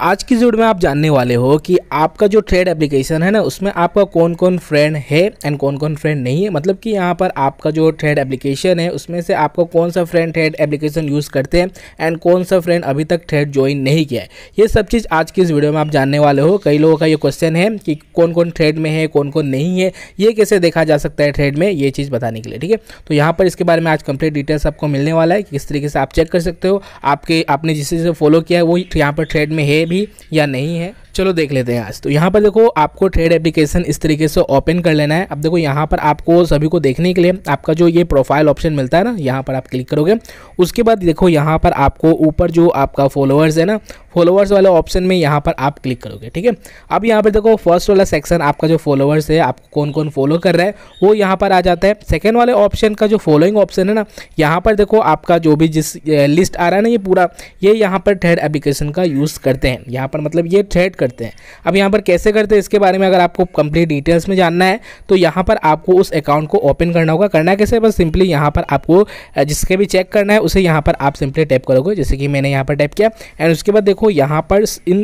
आज की वीडियो में आप जानने वाले हो कि आपका जो ट्रेड एप्लीकेशन है ना उसमें आपका कौन कौन फ्रेंड है एंड कौन कौन फ्रेंड नहीं है मतलब कि यहाँ पर आपका जो ट्रेड एप्लीकेशन है उसमें से आपको कौन सा फ्रेंड ट्रेड एप्लीकेशन यूज़ करते हैं एंड कौन सा फ्रेंड अभी तक ट्रेड ज्वाइन नहीं किया है ये सब चीज़ आज की इस वीडियो में आप जानने वाले हो कई लोगों का ये क्वेश्चन है कि कौन कौन ट्रेड में है कौन कौन नहीं है ये कैसे देखा जा सकता है ट्रेड में ये चीज़ बताने के लिए ठीक है तो यहाँ पर इसके बारे में आज कंप्लीट डिटेल्स आपको मिलने वाला है किस तरीके से आप चेक कर सकते हो आपके आपने जिससे फॉलो किया है वो यहाँ पर ट्रेड में है भी या नहीं है चलो देख लेते हैं आज तो यहाँ पर देखो आपको ट्रेड एप्लीकेशन इस तरीके से ओपन कर लेना है अब देखो यहाँ पर आपको सभी को देखने के लिए आपका जो ये प्रोफाइल ऑप्शन मिलता है ना यहाँ पर आप क्लिक करोगे उसके बाद देखो यहाँ पर आपको ऊपर जो आपका फॉलोअर्स है ना फॉलोअर्स वाले ऑप्शन में यहाँ पर आप क्लिक करोगे ठीक है अब यहाँ पर देखो फर्स्ट वाला सेक्शन आपका जो फॉलोअर्स है आपको कौन कौन फॉलो कर रहा है वो यहाँ पर आ जाता है सेकेंड वाले ऑप्शन का जो फॉलोइंग ऑप्शन है ना यहाँ पर देखो आपका जो भी जिस लिस्ट आ रहा है ना ये पूरा ये यहाँ पर थर्ड एप्लीकेशन का यूज़ करते हैं यहाँ पर मतलब ये थर्ड करते हैं अब यहाँ पर कैसे करते हैं इसके बारे में अगर आपको कंप्लीट डिटेल्स में जानना है तो यहाँ पर आपको उस अकाउंट को ओपन करना होगा करना कैसे बस सिंपली यहाँ पर आपको जिसके भी चेक करना है उसे यहाँ पर आप सिंपली टैप करोगे जैसे कि मैंने यहाँ पर टैप किया एंड उसके बाद देखो यहाँ पर इन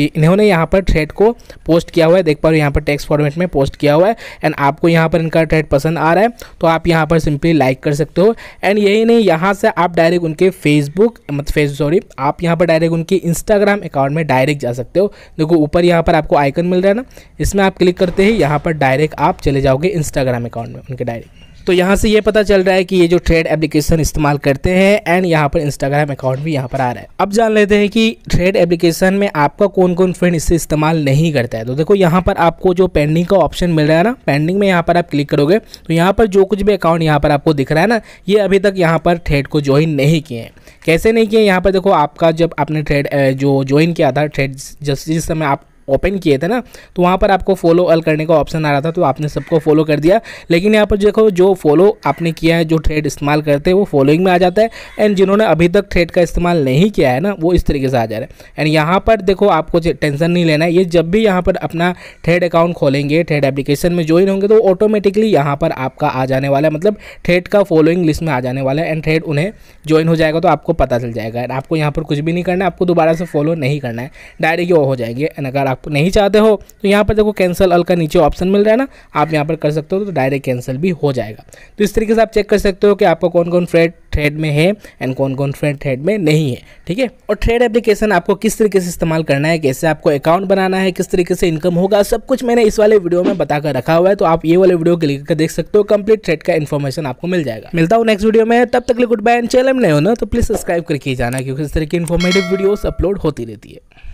इन्होंने यहाँ पर थ्रेड को पोस्ट किया हुआ है देख पा रहे हो यहाँ पर टेक्स्ट फॉर्मेट में पोस्ट किया हुआ है एंड आपको यहाँ पर इनका थ्रेड पसंद आ रहा है तो आप यहाँ पर सिंपली लाइक कर सकते हो एंड यही नहीं यहाँ से आप डायरेक्ट उनके फेसबुक मतलब फेस सॉरी आप यहाँ पर डायरेक्ट उनके इंस्टाग्राम अकाउंट में डायरेक्ट जा सकते हो देखो ऊपर यहाँ पर आपको आइकन मिल रहा है ना इसमें आप क्लिक करते ही यहाँ पर डायरेक्ट आप चले जाओगे इंस्टाग्राम अकाउंट में उनके डायरेक्ट तो यहाँ से ये पता चल रहा है कि ये जो ट्रेड एप्लीकेशन इस्तेमाल करते हैं एंड यहाँ पर इंस्टाग्राम अकाउंट भी यहाँ पर आ रहा है अब जान लेते हैं कि ट्रेड एप्लीकेशन में आपका कौन कौन फ्रेंड इससे इस्तेमाल नहीं करता है तो देखो यहाँ पर आपको जो पेंडिंग का ऑप्शन मिल रहा है ना पेंडिंग में यहाँ पर आप क्लिक करोगे तो यहाँ पर जो कुछ भी अकाउंट यहाँ पर आपको दिख रहा है ना ये अभी तक यहाँ पर ट्रेड को ज्वाइन नहीं किए हैं कैसे नहीं किए यहाँ पर देखो आपका जब आपने ट्रेड जो ज्वाइन किया था ट्रेड जिस समय आप ओपन किए थे ना तो वहाँ पर आपको फॉलो अल करने का ऑप्शन आ रहा था तो आपने सबको फॉलो कर दिया लेकिन यहाँ पर देखो जो फॉलो आपने किया है जो ट्रेड इस्तेमाल करते हैं वो फॉलोइंग में आ जाता है एंड जिन्होंने अभी तक ट्रेड का इस्तेमाल नहीं किया है ना वो इस तरीके से आ जा रहा है एंड यहाँ पर देखो आपको टेंशन नहीं लेना है ये जब भी यहाँ पर अपना ट्रेड अकाउंट खोलेंगे ट्रेड एप्लीकेशन में ज्वाइन होंगे तो ऑटोमेटिकली यहाँ पर आपका आ जाने वाला है मतलब ट्रेड का फॉलोइंग लिस्ट में आ जाने वाला है एंड ट्रेड उन्हें ज्वाइन हो जाएगा तो आपको पता चल जाएगा एंड आपको यहाँ पर कुछ भी नहीं करना है आपको दोबारा से फॉलो नहीं करना है डायरेक्ट वो हो जाएंगे एंड अगर आप नहीं चाहते हो तो यहाँ पर देखो कैंसिल अल का नीचे ऑप्शन मिल रहा है ना आप यहाँ पर कर सकते हो तो डायरेक्ट कैंसिल भी हो जाएगा तो इस तरीके से आप चेक कर सकते हो कि आपको कौन कौन फ्रेड थ्रेड में है एंड कौन कौन फ्रेड थ्रेड में नहीं है ठीक है और ट्रेड एप्लीकेशन आपको किस तरीके से इस्तेमाल करना है कैसे आपको अकाउंट बनाना है किस तरीके से इनकम होगा सब कुछ मैंने इस वाले वीडियो में बताकर रखा हुआ है तो आप ये वाले वीडियो क्लिक कर देख सकते हो कंप्लीट थ्रेड का इन्फॉर्मेशन आपको मिल जाएगा मिलता हूँ नेक्स्ट वीडियो में तब तक गुड बाय एंड चैनल में नहीं हो ना तो प्लीज़ सब्सक्राइब करके जाना क्योंकि इस तरह की इन्फॉर्मेटिव वीडियोस अपलोड होती रहती है